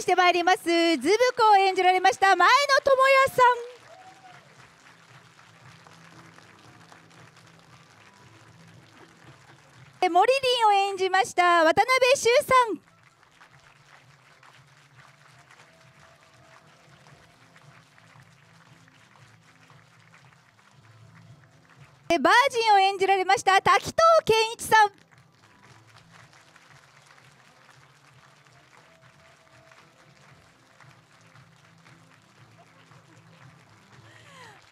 してまいりますズブコを演じられました前野智也さんモリリンを演じました渡辺修さんバージンを演じられました滝藤健一さん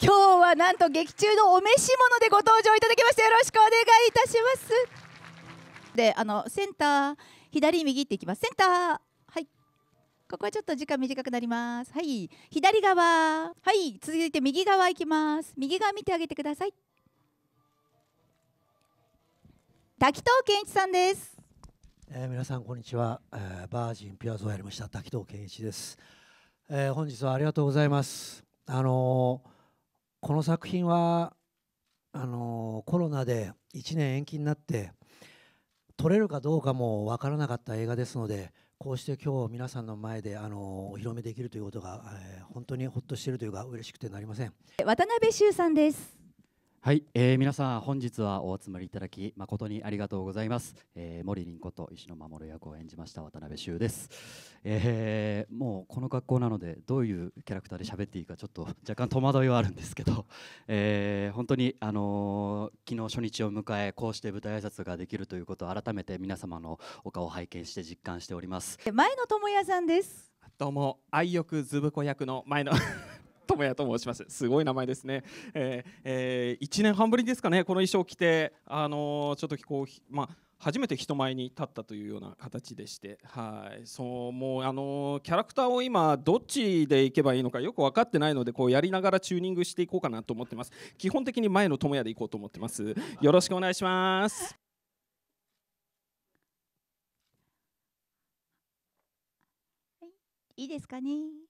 今日はなんと劇中のお召し物でご登場いただきましてよろしくお願いいたしますであのセンター左右っていきますセンターはいここはちょっと時間短くなりますはい左側はい続いて右側いきます右側見てあげてください滝藤健一さんです、えー、皆さんこんにちは、えー、バージンピュアゾーやりました滝藤健一です、えー、本日はありがとうございますあのこの作品はあのコロナで1年延期になって撮れるかどうかも分からなかった映画ですのでこうして今日皆さんの前であのお披露目できるということが、えー、本当にほっとしているというか嬉しくてなりません渡辺修さんですはい、えー、皆さん本日はお集まりいただき誠にありがとうございます、えー、森林子と石野守役を演じました渡辺修です、えー、もうこの格好なのでどういうキャラクターで喋っていいかちょっと若干戸惑いはあるんですけど、えー、本当にあのー、昨日初日を迎えこうして舞台挨拶ができるということを改めて皆様のお顔を拝見して実感しております前野智也さんですどうも愛欲ズブ子役の前野智也と申しますすごい名前ですね、えーえー、1年半ぶりですかねこの衣装を着て、あのー、ちょっとこう、まあ、初めて人前に立ったというような形でしてはいそうもう、あのー、キャラクターを今どっちでいけばいいのかよく分かってないのでこうやりながらチューニングしていこうかなと思ってます基本的に前の智也でいこうと思ってますよろしくお願いしますいいですかね